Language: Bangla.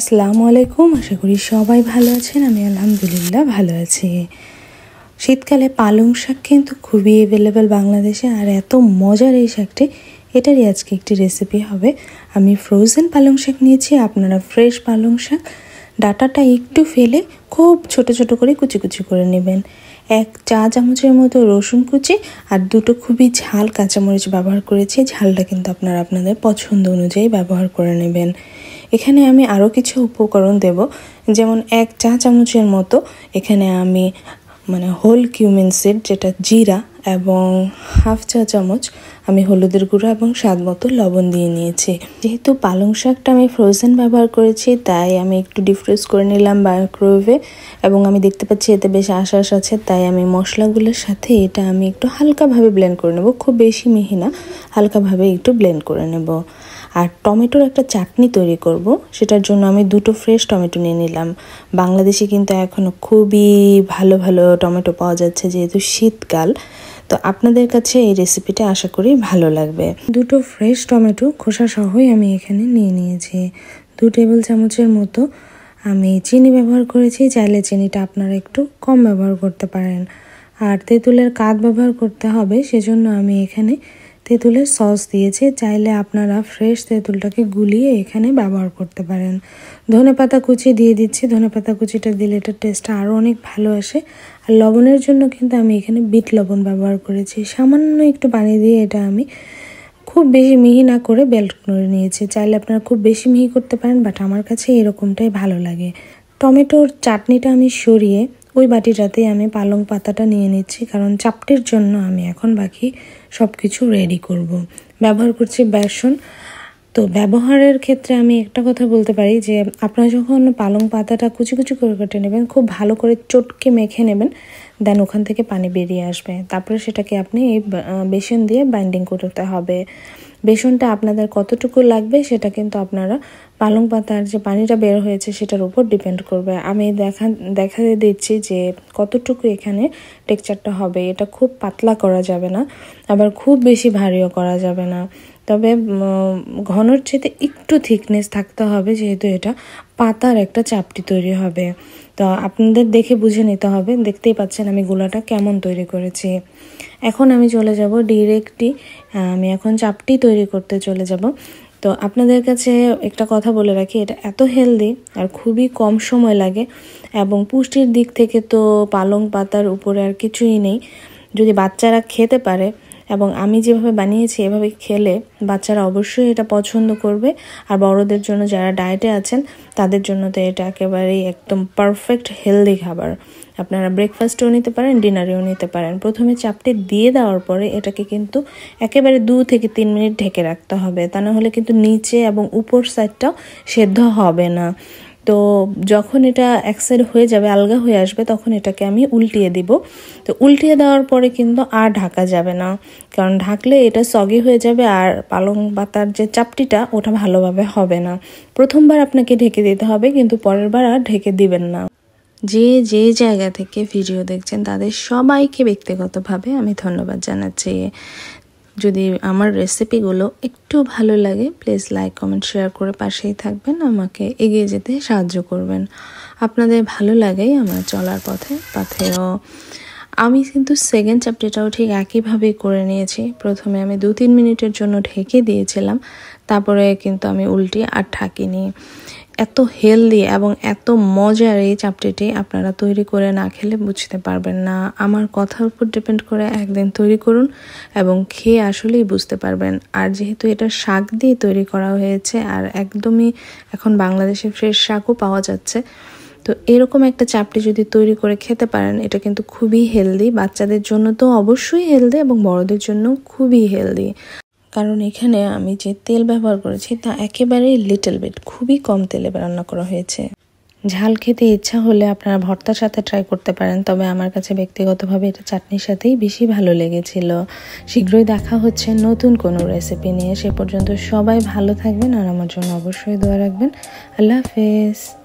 আসসালামু আলাইকুম আশা করি সবাই ভালো আছেন আমি আলহামদুলিল্লাহ ভালো আছি শীতকালে পালং শাক কিন্তু খুবই অ্যাভেলেবেল বাংলাদেশে আর এত মজার এই শাকটি এটারই আজকে একটি রেসিপি হবে আমি ফ্রোজেন পালং শাক নিয়েছি আপনারা ফ্রেশ পালং শাক ডাটাটা একটু ফেলে খুব ছোট ছোট করে কুচি কুচি করে নেবেন এক চা চামচের মতো রসুন কুচি আর দুটো খুবই ঝাল কাঁচামরিচ ব্যবহার করেছি ঝালটা কিন্তু আপনারা আপনাদের পছন্দ অনুযায়ী ব্যবহার করে নেবেন এখানে আমি আরও কিছু উপকরণ দেব যেমন এক চা চামচের মতো এখানে আমি মানে হোল কিউমিন সিড যেটা জিরা এবং হাফ চা চামচ আমি হলুদের গুঁড়ো এবং স্বাদ মতো লবণ দিয়ে নিয়েছি যেহেতু পালং শাকটা আমি ফ্রোজেন ব্যবহার করেছি তাই আমি একটু ডিফ্রেস করে নিলাম মাইক্রোওয়েভে এবং আমি দেখতে পাচ্ছি এতে বেশ আশাস আছে তাই আমি মশলাগুলোর সাথে এটা আমি একটু হালকাভাবে ব্লেন্ড করে নেব খুব বেশি মিহি না হালকাভাবে একটু ব্লেন্ড করে নেবো আর টমেটোর একটা চাটনি তৈরি করব সেটার জন্য আমি দুটো ফ্রেশ টমেটো নিয়ে নিলাম বাংলাদেশে কিন্তু এখনও খুবই ভালো ভালো টমেটো পাওয়া যাচ্ছে যেহেতু শীতকাল তো আপনাদের কাছে এই রেসিপিটা আশা করি ভালো লাগবে দুটো ফ্রেশ টমেটো খোসা সহই আমি এখানে নিয়ে নিয়েছি দু টেবিল চামচের মতো আমি চিনি ব্যবহার করেছি চাইলে চিনিটা আপনারা একটু কম ব্যবহার করতে পারেন আর তেঁতুলের কাত ব্যবহার করতে হবে সেজন্য আমি এখানে তেঁতুলের সস দিয়েছে চাইলে আপনারা ফ্রেশ তেঁতুলটাকে গুলিয়ে এখানে ব্যবহার করতে পারেন ধনে পাতা কুচি দিয়ে দিচ্ছি ধনে পাতা কুচিটা দিলে এটার টেস্টটা আরও অনেক ভালো আসে আর লবণের জন্য কিন্তু আমি এখানে বিট লবণ ব্যবহার করেছি সামান্য একটু পানি দিয়ে এটা আমি খুব বেশি মিহি না করে বেল্ট করে নিয়েছি চাইলে আপনারা খুব বেশি মিহি করতে পারেন বাট আমার কাছে এরকমটাই ভালো লাগে টমেটোর চাটনিটা আমি সরিয়ে ওই বাটিটাতেই আমি পালং পাতাটা নিয়ে নিচ্ছি কারণ চাপটির জন্য আমি এখন বাকি সব কিছু রেডি করব। ব্যবহার করছি বেসন তো ব্যবহারের ক্ষেত্রে আমি একটা কথা বলতে পারি যে আপনারা যখন পালং পাতাটা কুচি কুচি করে কেটে নেবেন খুব ভালো করে চটকে মেখে নেবেন দেন ওখান থেকে পানি বেরিয়ে আসবে তারপরে সেটাকে আপনি এই বেসন দিয়ে বাইন্ডিং করতে হবে বেসনটা আপনাদের কতটুকু লাগবে সেটা কিন্তু আপনারা পালং পাতার যে পানিটা বের হয়েছে সেটার উপর ডিপেন্ড করবে আমি দেখা দেখা দিচ্ছি যে কতটুকু এখানে টেক্সচারটা হবে এটা খুব পাতলা করা যাবে না আবার খুব বেশি ভারীও করা যাবে না তবে ঘনর চেতে একটু থিকনেস থাকতে হবে যেহেতু এটা পাতার একটা চাপটি তৈরি হবে তো আপনাদের দেখে বুঝে নিতে হবে দেখতেই পাচ্ছেন আমি গোলাটা কেমন তৈরি করেছি এখন আমি চলে যাব ডিরেক্টলি আমি এখন চাপটি তৈরি করতে চলে যাব তো আপনাদের কাছে একটা কথা বলে রাখি এটা এত হেলদি আর খুবই কম সময় লাগে এবং পুষ্টির দিক থেকে তো পালং পাতার উপরে আর কিছুই নেই যদি বাচ্চারা খেতে পারে এবং আমি যেভাবে বানিয়েছি এভাবে খেলে বাচ্চারা অবশ্যই এটা পছন্দ করবে আর বড়দের জন্য যারা ডায়েটে আছেন তাদের জন্য তো এটা একেবারেই একদম পারফেক্ট হেলদি খাবার আপনারা ব্রেকফাস্টও নিতে পারেন ডিনারেও নিতে পারেন প্রথমে চাপটি দিয়ে দেওয়ার পরে এটাকে কিন্তু একেবারে দু থেকে তিন মিনিট ঢেকে রাখতে হবে তা না হলে কিন্তু নিচে এবং উপর সাইডটাও সেদ্ধ হবে না তো যখন এটা এক সাইড হয়ে যাবে আলগা হয়ে আসবে তখন এটাকে আমি উল্টিয়ে দিব তো উল্টিয়ে দেওয়ার পরে কিন্তু আর ঢাকা যাবে না কারণ ঢাকলে এটা সগি হয়ে যাবে আর পালং পাতার যে চাপটিটা ওটা ভালোভাবে হবে না প্রথমবার আপনাকে ঢেকে দিতে হবে কিন্তু পরের বার আর ঢেকে দিবেন না যে যে জায়গা থেকে ভিডিও দেখছেন তাদের সবাইকে ব্যক্তিগতভাবে আমি ধন্যবাদ জানাচ্ছি যদি আমার রেসিপিগুলো একটু ভালো লাগে প্লিজ লাইক কমেন্ট শেয়ার করে পাশেই থাকবেন আমাকে এগিয়ে যেতে সাহায্য করবেন আপনাদের ভালো লাগেই আমার চলার পথে পাথেও আমি কিন্তু সেকেন্ড চ্যাপ্টারটাও ঠিক একইভাবেই করে নিয়েছি প্রথমে আমি দু তিন মিনিটের জন্য ঢেকে দিয়েছিলাম তারপরে কিন্তু আমি উল্টি আর ঠাকিনি এত হেলদি এবং এত মজার এই চাপটিটি আপনারা তৈরি করে না খেলে বুঝতে পারবেন না আমার কথার উপর ডিপেন্ড করে একদিন তৈরি করুন এবং খেয়ে আসলেই বুঝতে পারবেন আর যেহেতু এটা শাক দিয়ে তৈরি করা হয়েছে আর একদমই এখন বাংলাদেশে ফ্রেশ শাকও পাওয়া যাচ্ছে তো এরকম একটা চাপটি যদি তৈরি করে খেতে পারেন এটা কিন্তু খুবই হেলদি বাচ্চাদের জন্য তো অবশ্যই হেলদি এবং বড়দের জন্য খুবই হেলদি কারণ এখানে আমি যে তেল ব্যবহার করেছি তা একেবারেই লিটল বিট খুবই কম তেলে রান্না করা হয়েছে ঝাল খেতে ইচ্ছা হলে আপনারা ভর্তার সাথে ট্রাই করতে পারেন তবে আমার কাছে ব্যক্তিগতভাবে এটা চাটনির সাথেই বেশি ভালো লেগেছিল শীঘ্রই দেখা হচ্ছে নতুন কোনো রেসিপি নিয়ে সে পর্যন্ত সবাই ভালো থাকবেন আর আমার জন্য অবশ্যই দোয়া রাখবেন আল্লাহ হাফেজ